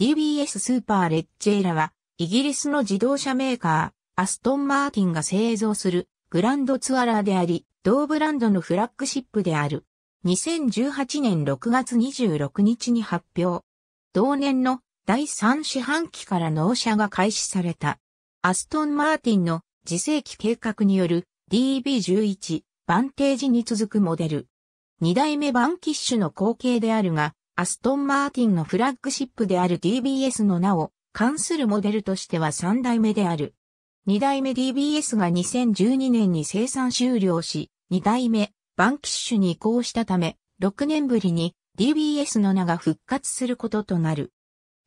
DBS スーパーレッジェーラは、イギリスの自動車メーカー、アストン・マーティンが製造するグランドツアラーであり、同ブランドのフラッグシップである。2018年6月26日に発表。同年の第3四半期から納車が開始された。アストン・マーティンの自世紀計画による DB11 バンテージに続くモデル。2代目バンキッシュの後継であるが、アストンマーティンのフラッグシップである DBS の名を関するモデルとしては3代目である。2代目 DBS が2012年に生産終了し、2代目バンキッシュに移行したため、6年ぶりに DBS の名が復活することとなる。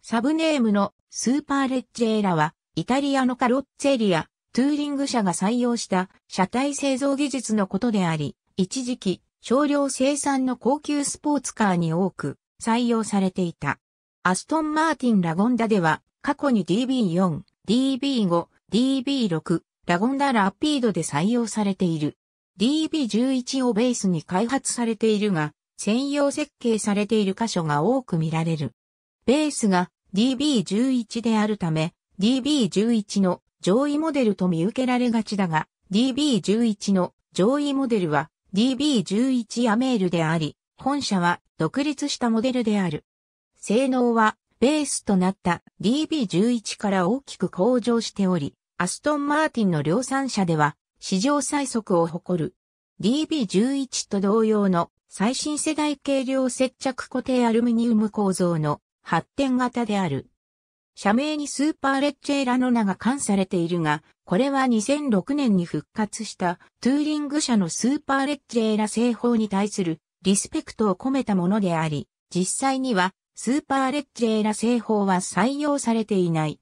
サブネームのスーパーレッジェーラは、イタリアのカロッツェリア、トゥーリング社が採用した車体製造技術のことであり、一時期少量生産の高級スポーツカーに多く採用されていた。アストンマーティンラゴンダでは、過去に DB4、DB5、DB6、ラゴンダラピードで採用されている。DB11 をベースに開発されているが、専用設計されている箇所が多く見られる。ベースが DB11 であるため、DB11 の上位モデルと見受けられがちだが、DB11 の上位モデルは DB11 アメールであり、本社は独立したモデルである。性能はベースとなった DB11 から大きく向上しており、アストンマーティンの量産車では史上最速を誇る DB11 と同様の最新世代軽量接着固定アルミニウム構造の発展型である。社名にスーパーレッチェーラの名が冠されているが、これは2006年に復活したトゥーリング社のスーパーレッチェーラ製法に対するリスペクトを込めたものであり、実際にはスーパーレッジェーラ製法は採用されていない。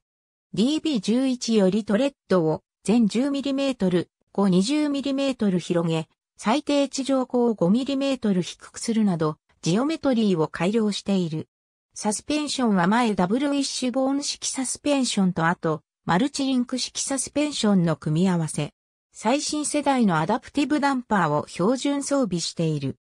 DB11 よりトレッドを全 10mm、後 20mm 広げ、最低地上高を 5mm 低くするなど、ジオメトリーを改良している。サスペンションは前ダブルイッシュボーン式サスペンションとあと、マルチリンク式サスペンションの組み合わせ。最新世代のアダプティブダンパーを標準装備している。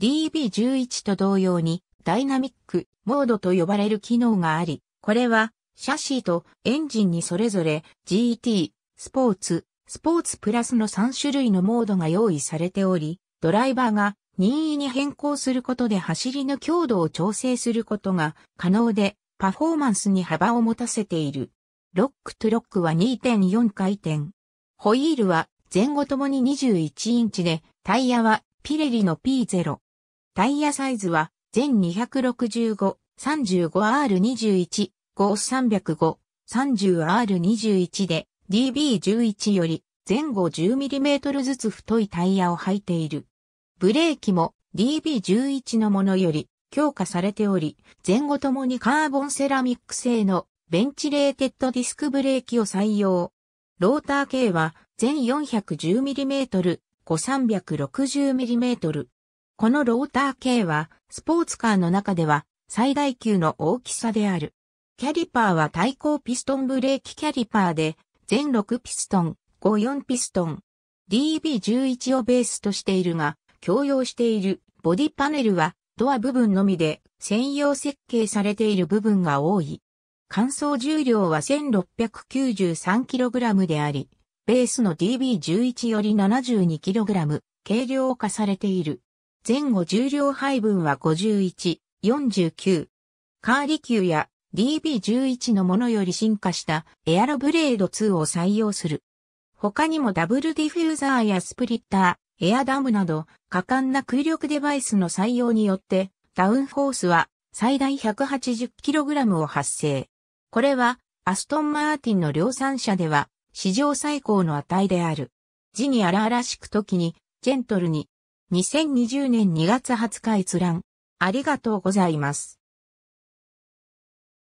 DB11 と同様にダイナミックモードと呼ばれる機能があり、これはシャシーとエンジンにそれぞれ GT、スポーツ、スポーツプラスの3種類のモードが用意されており、ドライバーが任意に変更することで走りの強度を調整することが可能で、パフォーマンスに幅を持たせている。ロックとロックは2.4回転。ホイールは前後ともに21インチで、タイヤはピレリの P0、タイヤサイズは、全 265-35R21、5305、30R21 で DB11 より前後 10mm ずつ太いタイヤを履いている。ブレーキも DB11 のものより強化されており、前後ともにカーボンセラミック製のベンチレーテッドディスクブレーキを採用。ローター系は全 410mm、5360mm、このローター系は、スポーツカーの中では、最大級の大きさである。キャリパーは対向ピストンブレーキキャリパーで、全6ピストン、54ピストン、DB11 をベースとしているが、共用しているボディパネルは、ドア部分のみで、専用設計されている部分が多い。乾燥重量は 1693kg であり、ベースの DB11 より 72kg、軽量化されている。前後重量配分は51、49。カーリ級や DB11 のものより進化したエアロブレード2を採用する。他にもダブルディフューザーやスプリッター、エアダムなど果敢な空力デバイスの採用によってダウンフォースは最大 180kg を発生。これはアストン・マーティンの量産車では史上最高の値である。字に荒々しく時にジェントルに2020年2月20日閲覧。ありがとうございます。